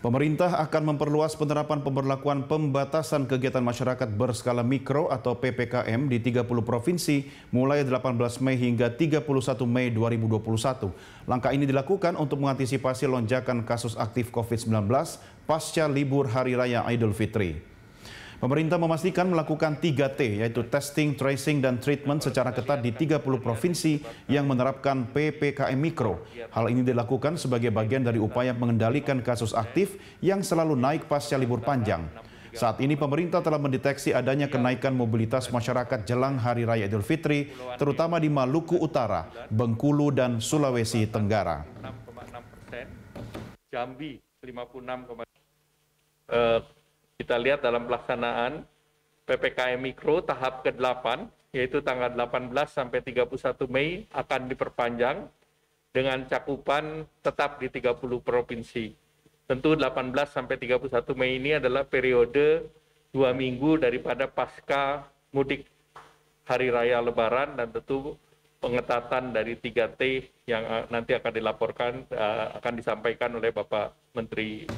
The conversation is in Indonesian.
Pemerintah akan memperluas penerapan pemberlakuan pembatasan kegiatan masyarakat berskala mikro atau PPKM di 30 provinsi mulai 18 Mei hingga 31 Mei 2021. Langkah ini dilakukan untuk mengantisipasi lonjakan kasus aktif COVID-19 pasca libur Hari Raya Idul Fitri. Pemerintah memastikan melakukan 3T yaitu testing, tracing, dan treatment secara ketat di 30 provinsi yang menerapkan PPKM Mikro. Hal ini dilakukan sebagai bagian dari upaya mengendalikan kasus aktif yang selalu naik pasca libur panjang. Saat ini pemerintah telah mendeteksi adanya kenaikan mobilitas masyarakat jelang Hari Raya Idul Fitri, terutama di Maluku Utara, Bengkulu, dan Sulawesi Tenggara. Jambi 56, kita lihat dalam pelaksanaan PPKM Mikro tahap ke-8, yaitu tanggal 18 sampai 31 Mei akan diperpanjang dengan cakupan tetap di 30 provinsi. Tentu 18 sampai 31 Mei ini adalah periode dua minggu daripada pasca mudik hari raya lebaran dan tentu pengetatan dari 3T yang eh, nanti akan dilaporkan eh, akan disampaikan oleh Bapak Menteri